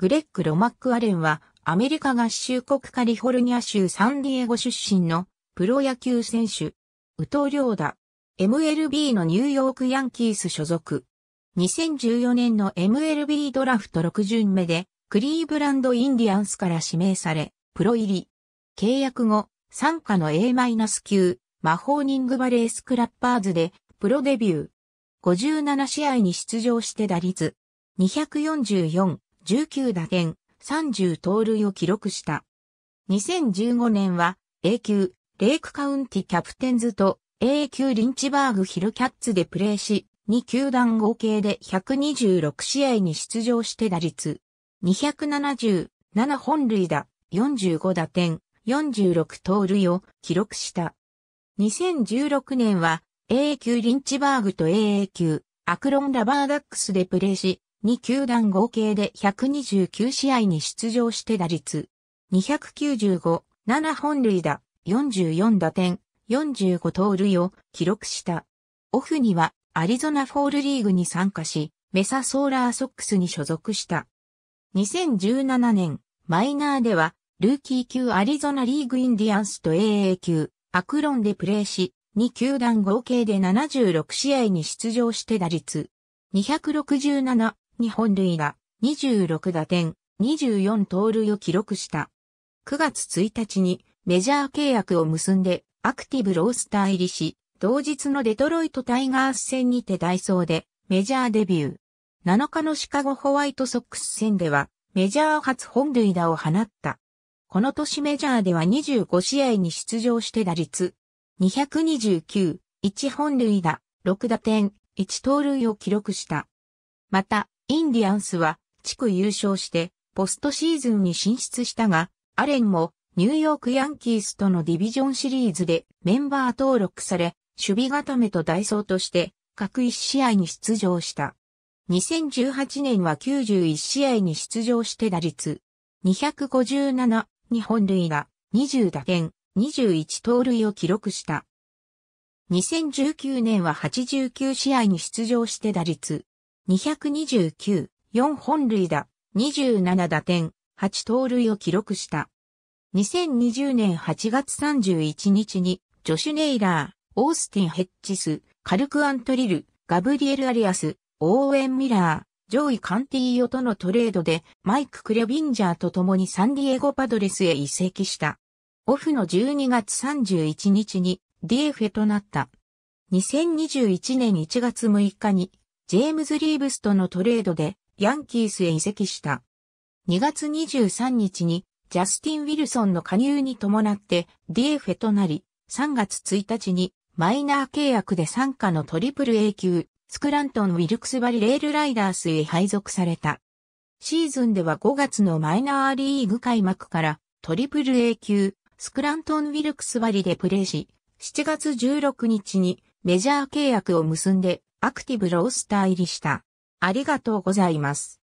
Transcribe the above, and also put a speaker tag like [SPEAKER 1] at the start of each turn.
[SPEAKER 1] グレッグ・ロマック・アレンは、アメリカ合衆国カリフォルニア州サンディエゴ出身のプロ野球選手、宇藤良だ。MLB のニューヨークヤンキース所属。2014年の MLB ドラフト6巡目で、クリーブランド・インディアンスから指名され、プロ入り。契約後、参加の A- 級、マホーニングバレースクラッパーズで、プロデビュー。57試合に出場して打率、244、19打点、30盗塁を記録した。2015年は A 級レイクカウンティキャプテンズと A 級リンチバーグヒルキャッツでプレーし、2球団合計で126試合に出場して打率277本塁打、45打点、46盗塁を記録した。2016年は A 級リンチバーグと AA 級アクロンラバーダックスでプレーし、2球団合計で129試合に出場して打率295、7本塁打、44打点、45盗塁を記録した。オフにはアリゾナフォールリーグに参加し、メサソーラーソックスに所属した。2017年、マイナーでは、ルーキー級アリゾナリーグインディアンスと AA 級、アクロンでプレーし、2球団合計で76試合に出場して打率、267、日本塁打、26打点、24盗塁を記録した。9月1日にメジャー契約を結んでアクティブロースター入りし、同日のデトロイトタイガース戦にてダイソーでメジャーデビュー。7日のシカゴホワイトソックス戦ではメジャー初本塁打を放った。この年メジャーでは25試合に出場して打率229、1本塁打、6打点、1盗塁を記録した。また、インディアンスは地区優勝してポストシーズンに進出したが、アレンもニューヨークヤンキースとのディビジョンシリーズでメンバー登録され、守備固めと代走として各1試合に出場した。2018年は91試合に出場して打率257日本塁が20打点21盗塁を記録した。2019年は89試合に出場して打率229、4本塁打、27打点、8盗塁を記録した。2020年8月31日に、ジョシュ・ネイラー、オースティン・ヘッジス、カルク・アントリル、ガブリエル・アリアス、オーウェン・ミラー、上位カンティーヨとのトレードで、マイク・クレビンジャーと共にサンディエゴ・パドレスへ移籍した。オフの12月31日に DF となった。2021年1月6日にジェームズ・リーブスとのトレードでヤンキースへ移籍した。2月23日にジャスティン・ウィルソンの加入に伴って DFA となり、3月1日にマイナー契約で参加のトリプル A 級、スクラントン・ウィルクスバリ・レールライダースへ配属された。シーズンでは5月のマイナーリーグ開幕からトリプル A 級、スクラントン・ウィルクスバリでプレーし、7月16日にメジャー契約を結んでアクティブロースター入りした。ありがとうございます。